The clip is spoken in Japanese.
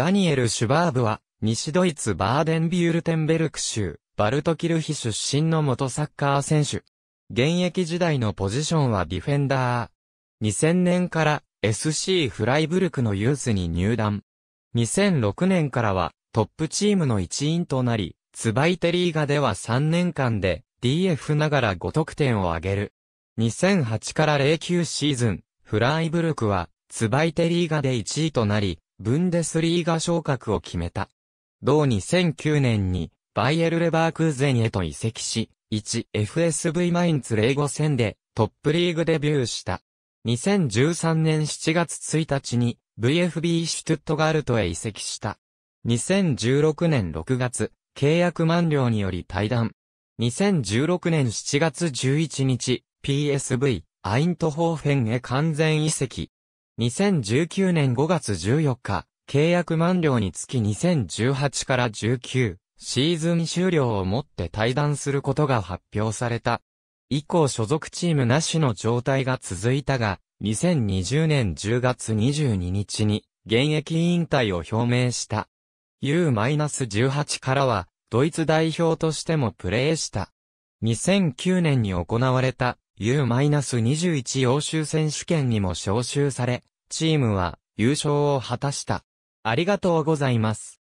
ダニエル・シュバーブは、西ドイツバーデンビュールテンベルク州、バルトキルヒ出身の元サッカー選手。現役時代のポジションはディフェンダー。2000年から SC フライブルクのユースに入団。2006年からはトップチームの一員となり、ツバイテリーガでは3年間で DF ながら5得点を挙げる。2008から09シーズン、フライブルクはツバイテリーガで1位となり、ブンデスリーガ昇格を決めた。同2009年にバイエルレバークーゼンへと移籍し、1FSV マインツ05戦でトップリーグデビューした。2013年7月1日に VFB シュトゥットガルトへ移籍した。2016年6月、契約満了により退団。2016年7月11日、PSV、アイントホーフェンへ完全移籍。2019年5月14日、契約満了につき2018から19シーズン終了をもって退団することが発表された。以降所属チームなしの状態が続いたが、2020年10月22日に現役引退を表明した。U-18 からは、ドイツ代表としてもプレーした。2009年に行われた U-21 欧州選手権にも招集され、チームは優勝を果たした。ありがとうございます。